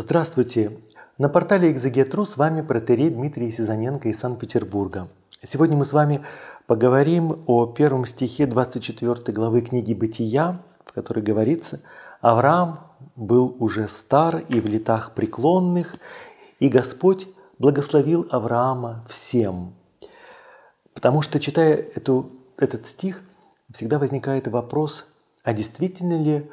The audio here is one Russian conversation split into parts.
Здравствуйте! На портале Экзегетру с вами протерей Дмитрий Сизаненко из Санкт-Петербурга. Сегодня мы с вами поговорим о первом стихе 24 главы книги «Бытия», в которой говорится «Авраам был уже стар и в летах преклонных, и Господь благословил Авраама всем». Потому что, читая эту, этот стих, всегда возникает вопрос, а действительно ли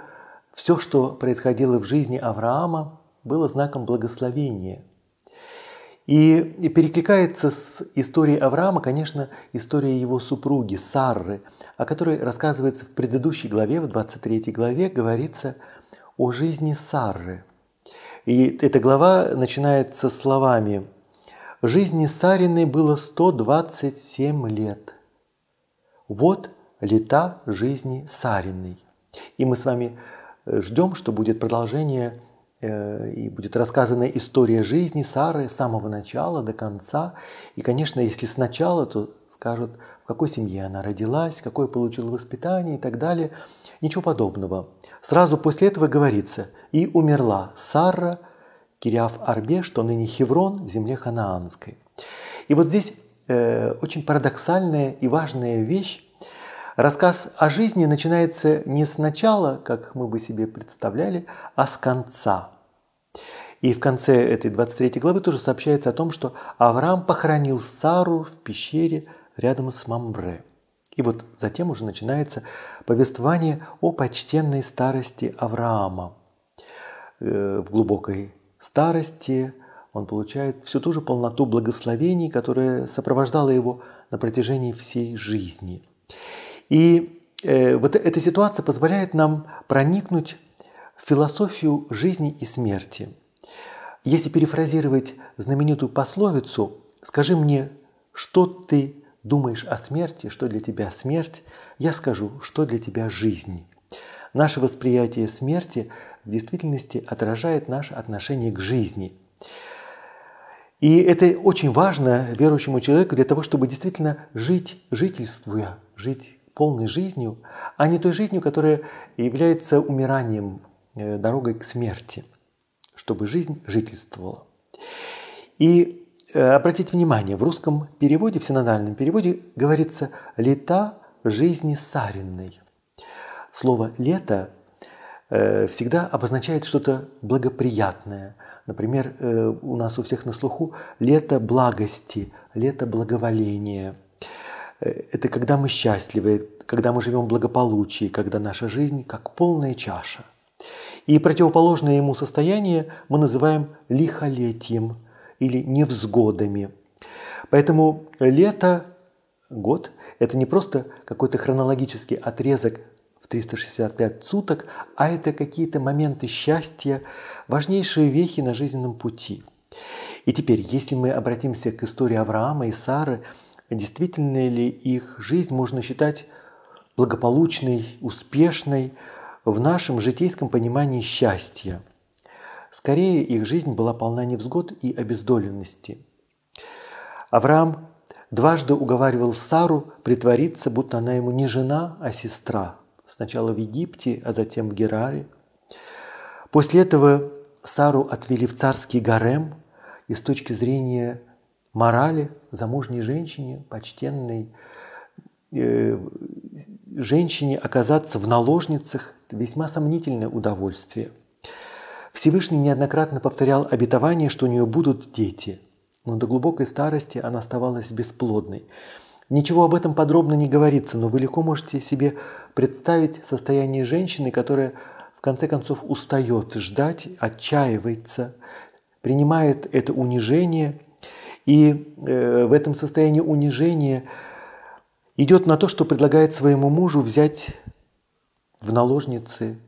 все, что происходило в жизни Авраама, было знаком благословения. И перекликается с историей Авраама, конечно, история его супруги Сарры, о которой рассказывается в предыдущей главе, в 23 главе, говорится о жизни Сарры. И эта глава начинается словами «Жизни Сарины было 127 лет». Вот лета жизни Сариной. И мы с вами э, ждем, что будет продолжение Э, и будет рассказана история жизни Сары с самого начала до конца. И, конечно, если сначала, то скажут, в какой семье она родилась, какое получила воспитание и так далее. Ничего подобного. Сразу после этого говорится, и умерла Сара, Кириаф Арбе, что ныне Хеврон, в земле ханаанской. И вот здесь э, очень парадоксальная и важная вещь, Рассказ о жизни начинается не с начала, как мы бы себе представляли, а с конца. И в конце этой 23 главы тоже сообщается о том, что Авраам похоронил Сару в пещере рядом с Мамбре. И вот затем уже начинается повествование о почтенной старости Авраама. Э, в глубокой старости он получает всю ту же полноту благословений, которая сопровождала его на протяжении всей жизни. И э, вот э, эта ситуация позволяет нам проникнуть в философию жизни и смерти. Если перефразировать знаменитую пословицу «Скажи мне, что ты думаешь о смерти, что для тебя смерть, я скажу, что для тебя жизнь». Наше восприятие смерти в действительности отражает наше отношение к жизни. И это очень важно верующему человеку для того, чтобы действительно жить, жительствуя, жить полной жизнью, а не той жизнью, которая является умиранием, э, дорогой к смерти, чтобы жизнь жительствовала. И э, обратите внимание, в русском переводе, в синодальном переводе говорится «лета жизни саренной». Слово «лето» э, всегда обозначает что-то благоприятное. Например, у нас у всех на слуху «лето благости», «лето благоволения», Э, это когда мы счастливы, когда мы живем в благополучии, когда наша жизнь как полная чаша. И противоположное ему состояние мы называем лихолетием или невзгодами. Поэтому лето, год, это не просто какой-то хронологический отрезок в 365 суток, а это какие-то моменты счастья, важнейшие вехи на жизненном пути. И теперь, если мы обратимся к истории Авраама и Сары – действительно ли их жизнь можно считать благополучной, успешной в нашем житейском понимании счастья. Скорее, их жизнь была полна невзгод и обездоленности. Авраам дважды уговаривал Сару притвориться, будто она ему не жена, а сестра. Сначала в Египте, а затем в Гераре. После этого Сару отвели в царский гарем, и с точки зрения морали – замужней женщине, почтенной э, женщине оказаться в наложницах – весьма сомнительное удовольствие. Всевышний неоднократно повторял обетование, что у нее будут дети, но до глубокой старости она оставалась бесплодной. Ничего об этом подробно не говорится, но вы легко можете себе представить состояние женщины, которая в конце концов устает ждать, отчаивается, принимает это унижение – и э, в этом состоянии унижения идет на то, что предлагает своему мужу взять в наложницы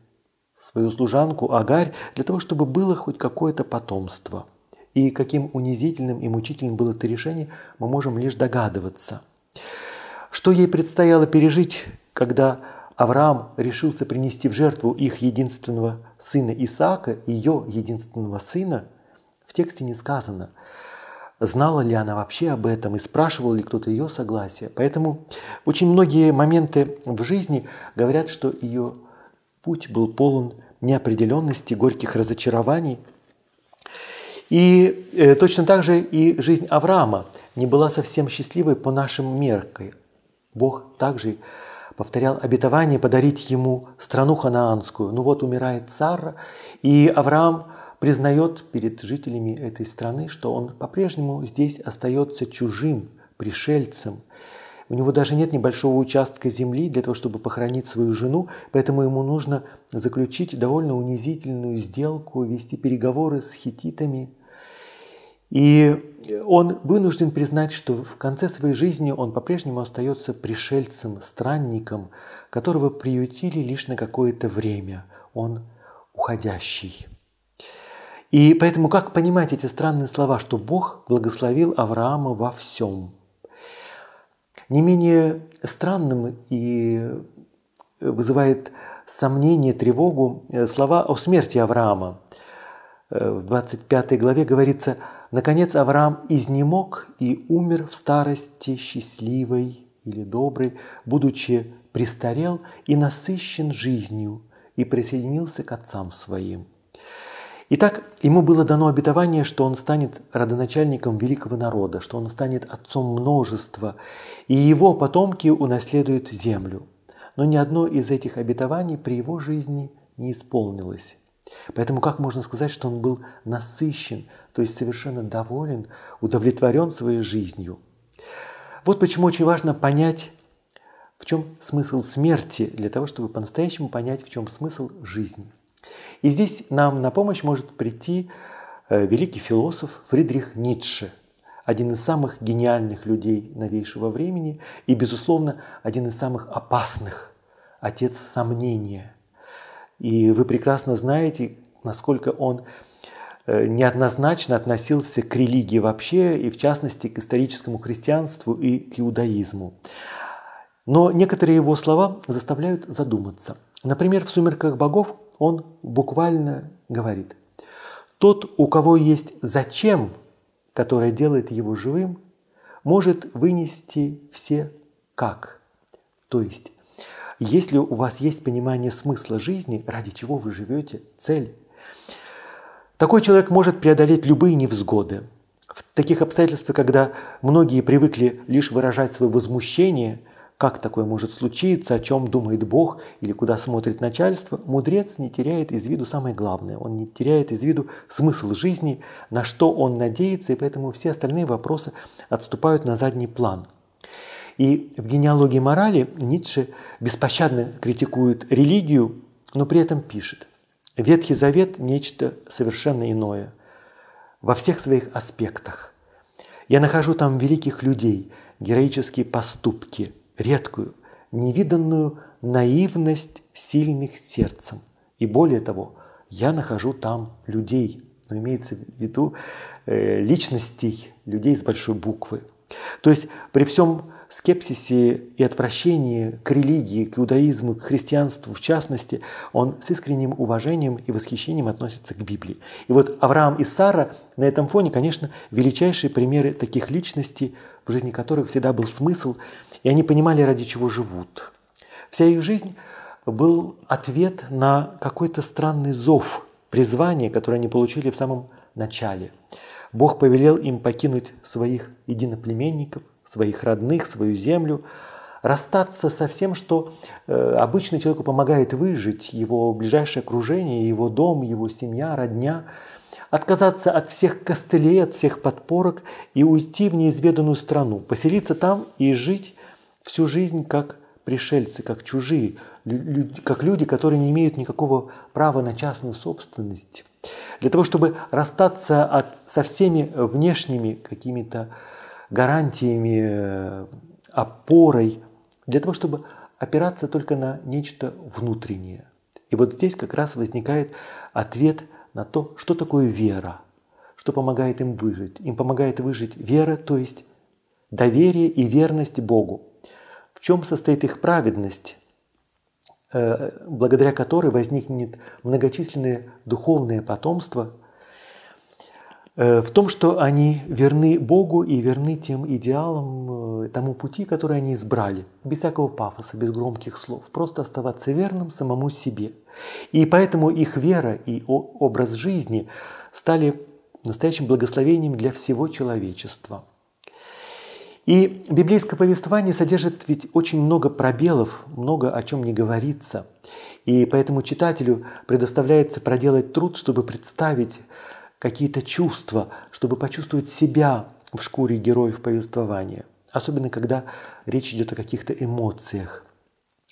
свою служанку Агарь для того, чтобы было хоть какое-то потомство. И каким унизительным и мучительным было это решение, мы можем лишь догадываться. Что ей предстояло пережить, когда Авраам решился принести в жертву их единственного сына Исаака, ее единственного сына, в тексте не сказано – знала ли она вообще об этом и спрашивал ли кто-то ее согласие. Поэтому очень многие моменты в жизни говорят, что ее путь был полон неопределенности, горьких разочарований. И э, точно так же и жизнь Авраама не была совсем счастливой по нашим меркам. Бог также повторял обетование подарить ему страну ханаанскую. Ну вот умирает царь, и Авраам – признает перед жителями этой страны, что он по-прежнему здесь остается чужим, пришельцем. У него даже нет небольшого участка земли для того, чтобы похоронить свою жену, поэтому ему нужно заключить довольно унизительную сделку, вести переговоры с хититами. И он вынужден признать, что в конце своей жизни он по-прежнему остается пришельцем, странником, которого приютили лишь на какое-то время. Он уходящий. И поэтому как понимать эти странные слова, что Бог благословил Авраама во всем? Не менее странным и э, вызывает сомнение, тревогу э, слова о смерти Авраама. Э, в 25 главе говорится, «Наконец Авраам изнемог и умер в старости счастливой или доброй, будучи престарел и насыщен жизнью, и присоединился к отцам своим». Итак, ему было дано обетование, что он станет родоначальником великого народа, что он станет отцом множества, и его потомки унаследуют землю. Но ни одно из этих обетований при его жизни не исполнилось. Поэтому как можно сказать, что он был насыщен, то есть совершенно доволен, удовлетворен своей жизнью? Вот почему очень важно понять, в чем смысл смерти, для того, чтобы по-настоящему понять, в чем смысл жизни. И здесь нам на помощь может прийти э, великий философ Фридрих Ницше, один из самых гениальных людей новейшего времени и, безусловно, один из самых опасных, отец сомнения. И вы прекрасно знаете, насколько он э, неоднозначно относился к религии вообще, и в частности к историческому христианству и к иудаизму. Но некоторые его слова заставляют задуматься. Например, в «Сумерках богов» Он буквально говорит, тот, у кого есть «зачем», которое делает его живым, может вынести все «как». То есть, если у вас есть понимание смысла жизни, ради чего вы живете, цель, такой человек может преодолеть любые невзгоды. В таких обстоятельствах, когда многие привыкли лишь выражать свое возмущение – как такое может случиться, о чем думает Бог или куда смотрит начальство, мудрец не теряет из виду самое главное. Он не теряет из виду смысл жизни, на что он надеется, и поэтому все остальные вопросы отступают на задний план. И в генеалогии морали Ницше беспощадно критикует религию, но при этом пишет. Ветхий Завет – нечто совершенно иное во всех своих аспектах. Я нахожу там великих людей, героические поступки – редкую, невиданную наивность сильных сердцем. И более того, я нахожу там людей, но имеется в виду э, личностей, людей с большой буквы – то есть при всем скепсисе и отвращении к религии, к иудаизму, к христианству в частности, он с искренним уважением и восхищением относится к Библии. И вот Авраам и Сара на этом фоне, конечно, величайшие примеры таких личностей, в жизни которых всегда был смысл, и они понимали, ради чего живут. Вся их жизнь был ответ на какой-то странный зов, призвание, которое они получили в самом начале. Бог повелел им покинуть своих единоплеменников, своих родных, свою землю, расстаться со всем, что э, обычно человеку помогает выжить, его ближайшее окружение, его дом, его семья, родня, отказаться от всех костылей, от всех подпорок и уйти в неизведанную страну, поселиться там и жить всю жизнь как пришельцы, как чужие, люди, как люди, которые не имеют никакого права на частную собственность для того, чтобы расстаться от, со всеми внешними какими-то гарантиями, э, опорой, для того, чтобы опираться только на нечто внутреннее. И вот здесь как раз возникает ответ на то, что такое вера, что помогает им выжить. Им помогает выжить вера, то есть доверие и верность Богу. В чем состоит их праведность? Э, благодаря которой возникнет многочисленное духовное потомство, э, в том, что они верны Богу и верны тем идеалам, э, тому пути, который они избрали, без всякого пафоса, без громких слов, просто оставаться верным самому себе. И поэтому их вера и образ жизни стали настоящим благословением для всего человечества – и библейское повествование содержит ведь очень много пробелов, много о чем не говорится. И поэтому читателю предоставляется проделать труд, чтобы представить какие-то чувства, чтобы почувствовать себя в шкуре героев повествования. Особенно, когда речь идет о каких-то эмоциях.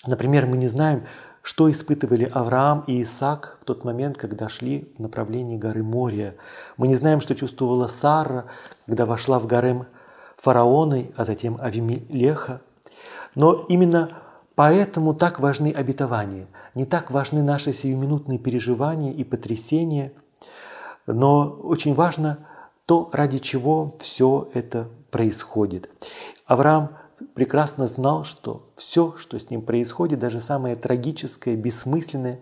Например, мы не знаем, что испытывали Авраам и Исаак в тот момент, когда шли в направлении горы Мория. Мы не знаем, что чувствовала Сара, когда вошла в горы. Фараоны, а затем Авимелеха. Но именно поэтому так важны обетования, не так важны наши сиюминутные переживания и потрясения, но очень важно то, ради чего все это происходит. Авраам прекрасно знал, что все, что с ним происходит, даже самое трагическое, бессмысленное,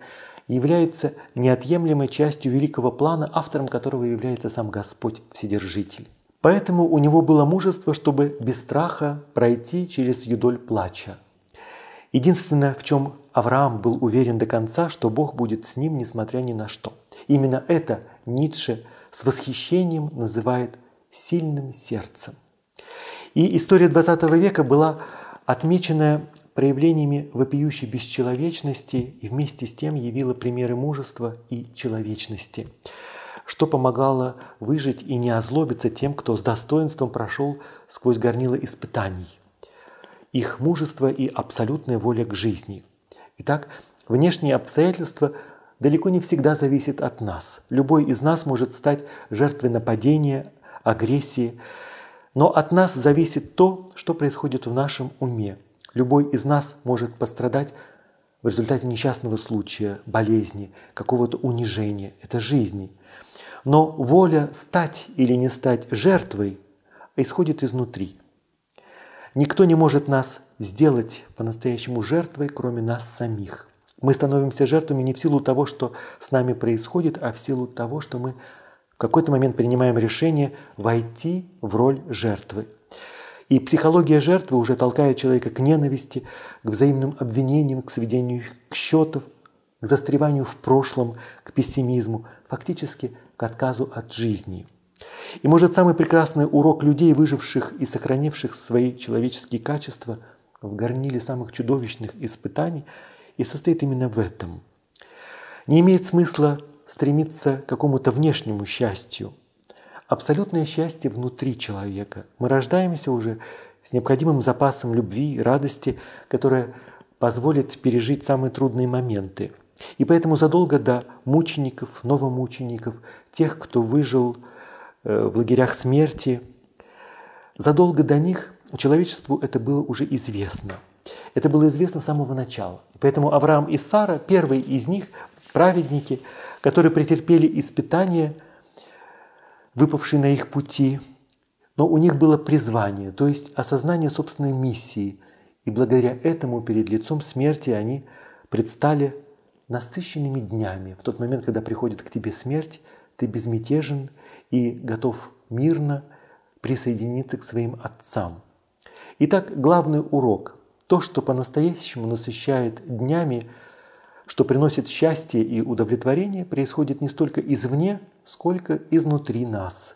является неотъемлемой частью великого плана, автором которого является сам Господь Вседержитель. Поэтому у него было мужество, чтобы без страха пройти через юдоль плача. Единственное, в чем Авраам был уверен до конца, что Бог будет с ним, несмотря ни на что. Именно это Ницше с восхищением называет сильным сердцем. И история XX века была отмечена проявлениями вопиющей бесчеловечности и вместе с тем явила примеры мужества и человечности что помогало выжить и не озлобиться тем, кто с достоинством прошел сквозь горнило испытаний. Их мужество и абсолютная воля к жизни. Итак, внешние обстоятельства далеко не всегда зависят от нас. Любой из нас может стать жертвой нападения, агрессии, но от нас зависит то, что происходит в нашем уме. Любой из нас может пострадать в результате несчастного случая, болезни, какого-то унижения. этой жизни. Но воля стать или не стать жертвой исходит изнутри. Никто не может нас сделать по-настоящему жертвой, кроме нас самих. Мы становимся жертвами не в силу того, что с нами происходит, а в силу того, что мы в какой-то момент принимаем решение войти в роль жертвы. И психология жертвы уже толкает человека к ненависти, к взаимным обвинениям, к сведению к счетов, к застреванию в прошлом, к пессимизму, фактически к отказу от жизни. И, может, самый прекрасный урок людей, выживших и сохранивших свои человеческие качества в горниле самых чудовищных испытаний, и состоит именно в этом. Не имеет смысла стремиться к какому-то внешнему счастью – абсолютное счастье внутри человека. Мы рождаемся уже с необходимым запасом любви, радости, которая позволит пережить самые трудные моменты. И поэтому задолго до мучеников, новомучеников, тех, кто выжил э, в лагерях смерти, задолго до них человечеству это было уже известно. Это было известно с самого начала. поэтому Авраам и Сара, первые из них, праведники, которые претерпели испытания, выпавший на их пути, но у них было призвание, то есть осознание собственной миссии, и благодаря этому перед лицом смерти они предстали насыщенными днями. В тот момент, когда приходит к тебе смерть, ты безмятежен и готов мирно присоединиться к своим отцам. Итак, главный урок – то, что по-настоящему насыщает днями, что приносит счастье и удовлетворение, происходит не столько извне, сколько изнутри нас.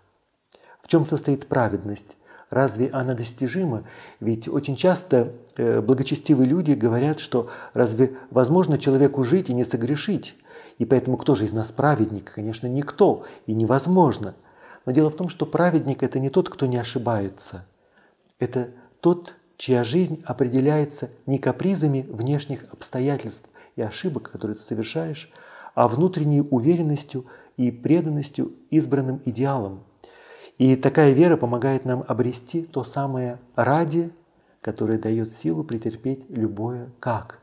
В чем состоит праведность? Разве она достижима? Ведь очень часто э, благочестивые люди говорят, что разве возможно человеку жить и не согрешить? И поэтому кто же из нас праведник? Конечно, никто и невозможно. Но дело в том, что праведник – это не тот, кто не ошибается. Это тот, чья жизнь определяется не капризами внешних обстоятельств и ошибок, которые ты совершаешь, а внутренней уверенностью – и преданностью избранным идеалам. И такая вера помогает нам обрести то самое «ради», которое дает силу претерпеть любое «как».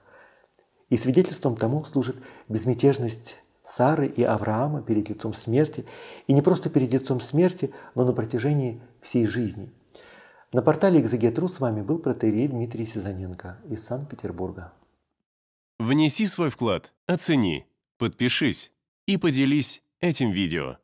И свидетельством тому служит безмятежность Сары и Авраама перед лицом смерти, и не просто перед лицом смерти, но на протяжении всей жизни. На портале «Экзегетру» с вами был протеерей Дмитрий Сизаненко из Санкт-Петербурга. Внеси свой вклад, оцени, подпишись и поделись этим видео.